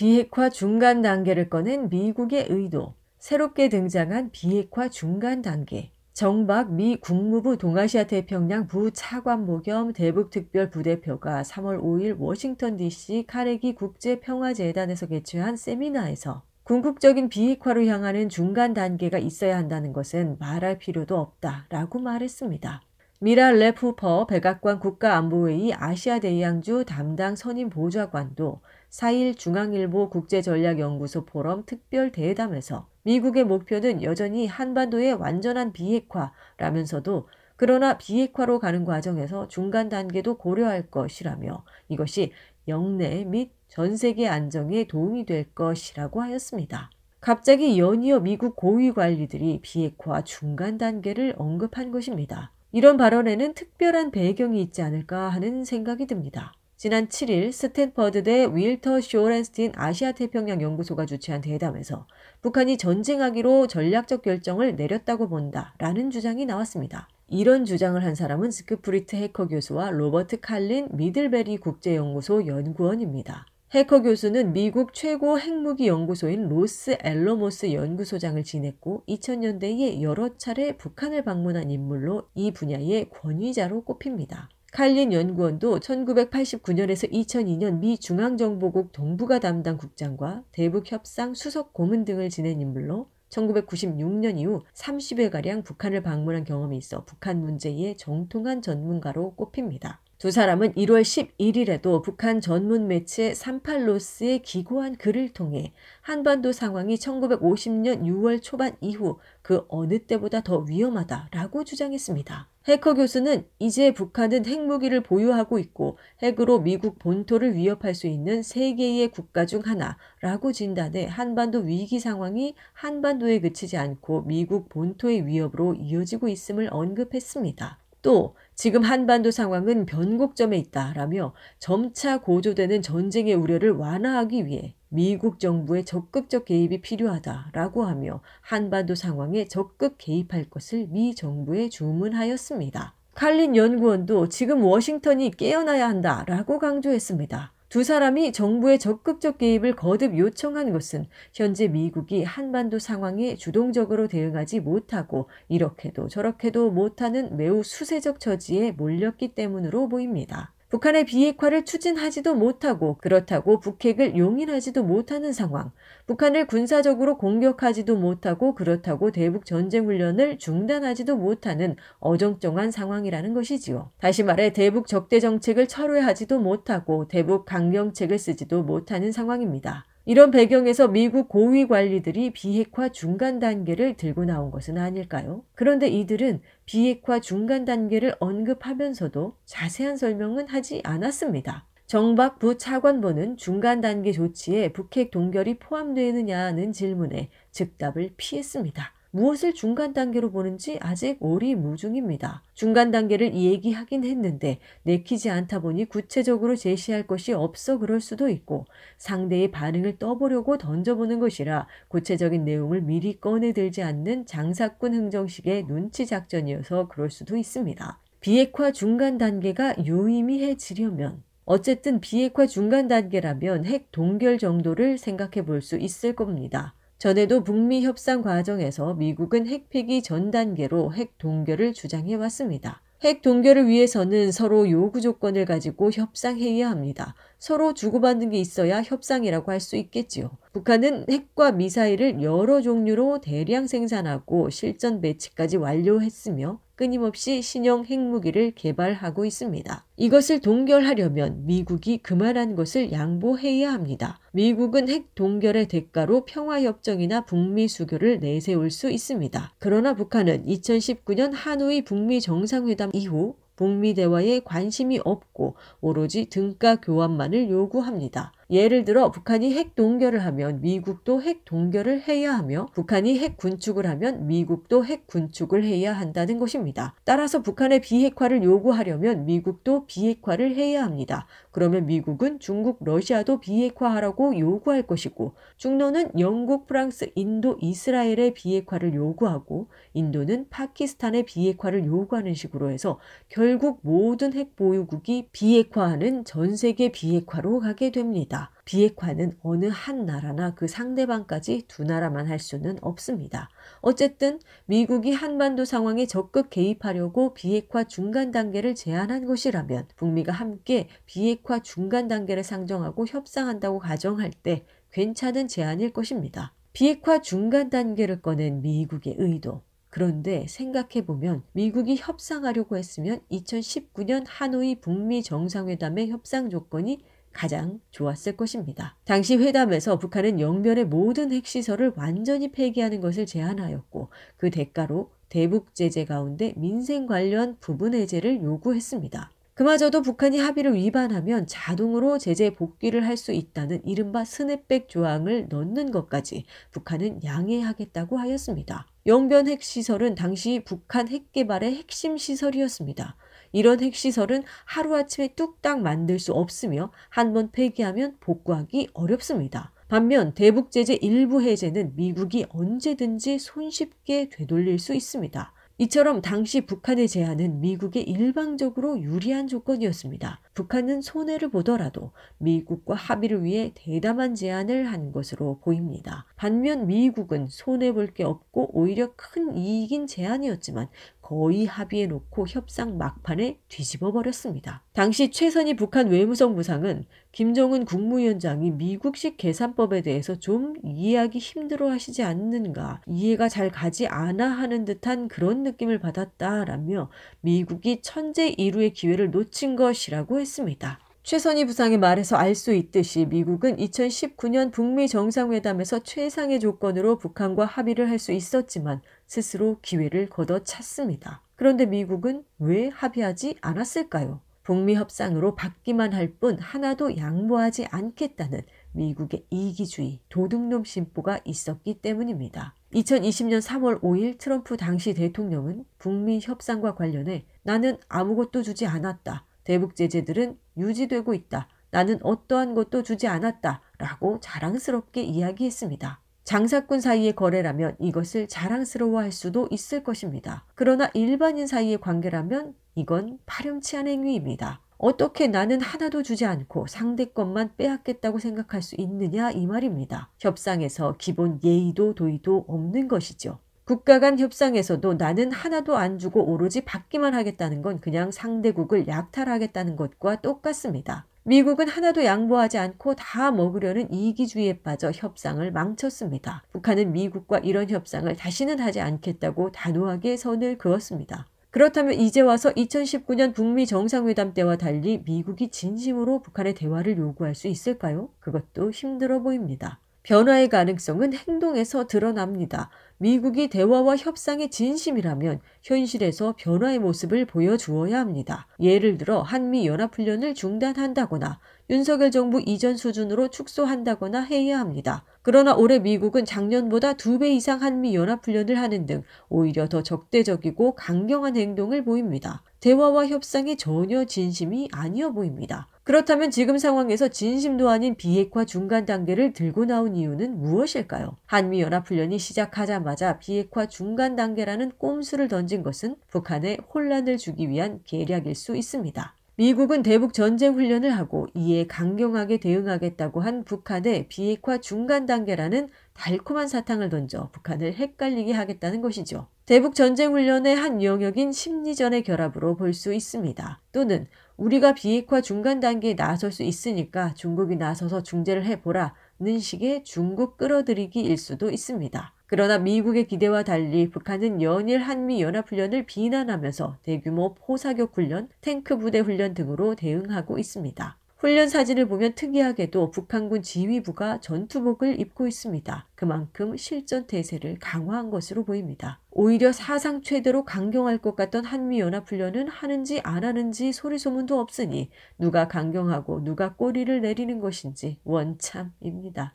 비핵화 중간 단계를 꺼낸 미국의 의도, 새롭게 등장한 비핵화 중간 단계, 정박 미 국무부 동아시아 태평양 부차관보 겸 대북특별부대표가 3월 5일 워싱턴 DC 카레기 국제평화재단에서 개최한 세미나에서 궁극적인 비핵화로 향하는 중간 단계가 있어야 한다는 것은 말할 필요도 없다 라고 말했습니다. 미라 레프퍼 백악관 국가안보회의 아시아대양주 담당 선임 보좌관도 4일 중앙일보 국제전략연구소 포럼 특별 대담에서 미국의 목표는 여전히 한반도의 완전한 비핵화라면서도 그러나 비핵화로 가는 과정에서 중간 단계도 고려할 것이라며 이것이 영내 및 전 세계 안정에 도움이 될 것이라고 하였습니다. 갑자기 연이어 미국 고위 관리들이 비핵화 중간 단계를 언급한 것입니다. 이런 발언에는 특별한 배경이 있지 않을까 하는 생각이 듭니다. 지난 7일 스탠퍼드대 윌터 쇼렌스틴 아시아태평양 연구소가 주최한 대담에서 북한이 전쟁하기로 전략적 결정을 내렸다고 본다라는 주장이 나왔습니다. 이런 주장을 한 사람은 스크프리트 해커 교수와 로버트 칼린 미들베리 국제연구소 연구원입니다. 해커 교수는 미국 최고 핵무기 연구소인 로스 엘로모스 연구소장을 지냈고 2000년대에 여러 차례 북한을 방문한 인물로 이 분야의 권위자로 꼽힙니다. 칼린 연구원도 1989년에서 2002년 미 중앙정보국 동북아 담당 국장과 대북협상 수석 고문 등을 지낸 인물로 1996년 이후 30회가량 북한을 방문한 경험이 있어 북한 문제의 정통한 전문가로 꼽힙니다. 두 사람은 1월 11일에도 북한 전문 매체 3 8로스에 기고한 글을 통해 한반도 상황이 1950년 6월 초반 이후 그 어느 때보다 더 위험하다라고 주장했습니다. 해커 교수는 이제 북한은 핵무기를 보유하고 있고 핵으로 미국 본토를 위협할 수 있는 세 개의 국가 중 하나라고 진단해 한반도 위기 상황이 한반도에 그치지 않고 미국 본토의 위협으로 이어지고 있음을 언급했습니다. 또 지금 한반도 상황은 변곡점에 있다라며 점차 고조되는 전쟁의 우려를 완화하기 위해 미국 정부의 적극적 개입이 필요하다라고 하며 한반도 상황에 적극 개입할 것을 미 정부에 주문하였습니다. 칼린 연구원도 지금 워싱턴이 깨어나야 한다라고 강조했습니다. 두 사람이 정부의 적극적 개입을 거듭 요청한 것은 현재 미국이 한반도 상황에 주동적으로 대응하지 못하고 이렇게도 저렇게도 못하는 매우 수세적 처지에 몰렸기 때문으로 보입니다. 북한의 비핵화를 추진하지도 못하고 그렇다고 북핵을 용인하지도 못하는 상황, 북한을 군사적으로 공격하지도 못하고 그렇다고 대북 전쟁 훈련을 중단하지도 못하는 어정쩡한 상황이라는 것이지요. 다시 말해 대북 적대 정책을 철회하지도 못하고 대북 강경책을 쓰지도 못하는 상황입니다. 이런 배경에서 미국 고위 관리들이 비핵화 중간 단계를 들고 나온 것은 아닐까요? 그런데 이들은 비핵화 중간 단계를 언급하면서도 자세한 설명은 하지 않았습니다. 정박부 차관보는 중간 단계 조치에 북핵 동결이 포함되느냐는 질문에 즉답을 피했습니다. 무엇을 중간 단계로 보는지 아직 오리무중입니다. 중간 단계를 얘기하긴 했는데 내키지 않다 보니 구체적으로 제시할 것이 없어 그럴 수도 있고 상대의 반응을 떠보려고 던져보는 것이라 구체적인 내용을 미리 꺼내들지 않는 장사꾼 흥정식의 눈치 작전이어서 그럴 수도 있습니다. 비핵화 중간 단계가 유의미해지려면 어쨌든 비핵화 중간 단계라면 핵 동결 정도를 생각해 볼 수 있을 겁니다. 전에도 북미 협상 과정에서 미국은 핵폐기 전 단계로 핵 동결을 주장해 왔습니다. 핵 동결을 위해서는 서로 요구 조건을 가지고 협상해야 합니다. 서로 주고받는 게 있어야 협상이라고 할 수 있겠지요. 북한은 핵과 미사일을 여러 종류로 대량 생산하고 실전 배치까지 완료했으며 끊임없이 신형 핵무기를 개발하고 있습니다. 이것을 동결하려면 미국이 그만한 것을 양보해야 합니다. 미국은 핵 동결의 대가로 평화협정이나 북미 수교를 내세울 수 있습니다. 그러나 북한은 2019년 하노이 북미 정상회담 이후 북미 대화에 관심이 없고 오로지 등가 교환만을 요구합니다. 예를 들어 북한이 핵 동결을 하면 미국도 핵 동결을 해야 하며 북한이 핵 군축을 하면 미국도 핵 군축을 해야 한다는 것입니다. 따라서 북한의 비핵화를 요구하려면 미국도 비핵화를 해야 합니다. 그러면 미국은 중국, 러시아도 비핵화하라고 요구할 것이고 중노는 영국, 프랑스, 인도, 이스라엘의 비핵화를 요구하고 인도는 파키스탄의 비핵화를 요구하는 식으로 해서 결국 모든 핵 보유국이 비핵화하는 전 세계 비핵화로 가게 됩니다. 없다. 비핵화는 어느 한 나라나 그 상대방까지 두 나라만 할 수는 없습니다. 어쨌든 미국이 한반도 상황에 적극 개입하려고 비핵화 중간 단계를 제안한 것이라면 북미가 함께 비핵화 중간 단계를 상정하고 협상한다고 가정할 때 괜찮은 제안일 것입니다. 비핵화 중간 단계를 꺼낸 미국의 의도. 그런데 생각해보면 미국이 협상하려고 했으면 2019년 하노이 북미 정상회담의 협상 조건이 가장 좋았을 것입니다. 당시 회담에서 북한은 영변의 모든 핵시설을 완전히 폐기하는 것을 제안하였고 그 대가로 대북 제재 가운데 민생 관련 부분 해제를 요구했습니다. 그마저도 북한이 합의를 위반하면 자동으로 제재 복귀를 할 수 있다는 이른바 스냅백 조항을 넣는 것까지 북한은 양해하겠다고 하였습니다. 영변 핵시설은 당시 북한 핵개발의 핵심 시설이었습니다. 이런 핵시설은 하루아침에 뚝딱 만들 수 없으며 한 번 폐기하면 복구하기 어렵습니다. 반면 대북 제재 일부 해제는 미국이 언제든지 손쉽게 되돌릴 수 있습니다. 이처럼 당시 북한의 제안은 미국에 일방적으로 유리한 조건이었습니다. 북한은 손해를 보더라도 미국과 합의를 위해 대담한 제안을 한 것으로 보입니다. 반면 미국은 손해볼 게 없고 오히려 큰 이익인 제안이었지만 거의 합의해 놓고 협상 막판에 뒤집어 버렸습니다. 당시 최선희 북한 외무성 부상은 김정은 국무위원장이 미국식 계산법에 대해서 좀 이해하기 힘들어 하시지 않는가, 이해가 잘 가지 않아 하는 듯한 그런 느낌을 받았다라며 미국이 천재 이루의 기회를 놓친 것이라고 했습니다. 했습니다. 최선희 부상의 말에서 알 수 있듯이 미국은 2019년 북미 정상회담에서 최상의 조건으로 북한과 합의를 할 수 있었지만 스스로 기회를 걷어찼습니다. 그런데 미국은 왜 합의하지 않았을까요? 북미 협상으로 받기만 할 뿐 하나도 양보하지 않겠다는 미국의 이기주의, 도둑놈 심보가 있었기 때문입니다. 2020년 3월 5일 트럼프 당시 대통령은 북미 협상과 관련해 나는 아무것도 주지 않았다. 대북 제재들은 유지되고 있다. 나는 어떠한 것도 주지 않았다. 라고 자랑스럽게 이야기했습니다. 장사꾼 사이의 거래라면 이것을 자랑스러워할 수도 있을 것입니다. 그러나 일반인 사이의 관계라면 이건 파렴치한 행위입니다. 어떻게 나는 하나도 주지 않고 상대 것만 빼앗겠다고 생각할 수 있느냐 이 말입니다. 협상에서 기본 예의도 도의도 없는 것이죠. 국가 간 협상에서도 나는 하나도 안 주고 오로지 받기만 하겠다는 건 그냥 상대국을 약탈하겠다는 것과 똑같습니다. 미국은 하나도 양보하지 않고 다 먹으려는 이기주의에 빠져 협상을 망쳤습니다. 북한은 미국과 이런 협상을 다시는 하지 않겠다고 단호하게 선을 그었습니다. 그렇다면 이제 와서 2019년 북미 정상회담 때와 달리 미국이 진심으로 북한의 대화를 요구할 수 있을까요? 그것도 힘들어 보입니다. 변화의 가능성은 행동에서 드러납니다. 미국이 대화와 협상의 진심이라면 현실에서 변화의 모습을 보여주어야 합니다. 예를 들어 한미 연합훈련을 중단한다거나 윤석열 정부 이전 수준으로 축소한다거나 해야 합니다. 그러나 올해 미국은 작년보다 두 배 이상 한미 연합훈련을 하는 등 오히려 더 적대적이고 강경한 행동을 보입니다. 대화와 협상에 전혀 진심이 아니어 보입니다. 그렇다면 지금 상황에서 진심도 아닌 비핵화 중간 단계를 들고 나온 이유는 무엇일까요? 한미연합훈련이 시작하자마자 비핵화 중간 단계라는 꼼수를 던진 것은 북한에 혼란을 주기 위한 계략일 수 있습니다. 미국은 대북 전쟁 훈련을 하고 이에 강경하게 대응하겠다고 한북한의 비핵화 중간 단계라는 달콤한 사탕을 던져 북한을 헷갈리게 하겠다는 것이죠. 대북 전쟁 훈련의 한 영역인 심리전의 결합으로 볼 수 있습니다. 또는 우리가 비핵화 중간 단계에 나설 수 있으니까 중국이 나서서 중재를 해보라는 식의 중국 끌어들이기일 수도 있습니다. 그러나 미국의 기대와 달리 북한은 연일 한미연합훈련을 비난하면서 대규모 포사격 훈련, 탱크 부대 훈련 등으로 대응하고 있습니다. 훈련 사진을 보면 특이하게도 북한군 지휘부가 전투복을 입고 있습니다. 그만큼 실전 태세를 강화한 것으로 보입니다. 오히려 사상 최대로 강경할 것 같던 한미연합훈련은 하는지 안 하는지 소리소문도 없으니 누가 강경하고 누가 꼬리를 내리는 것인지 원참입니다.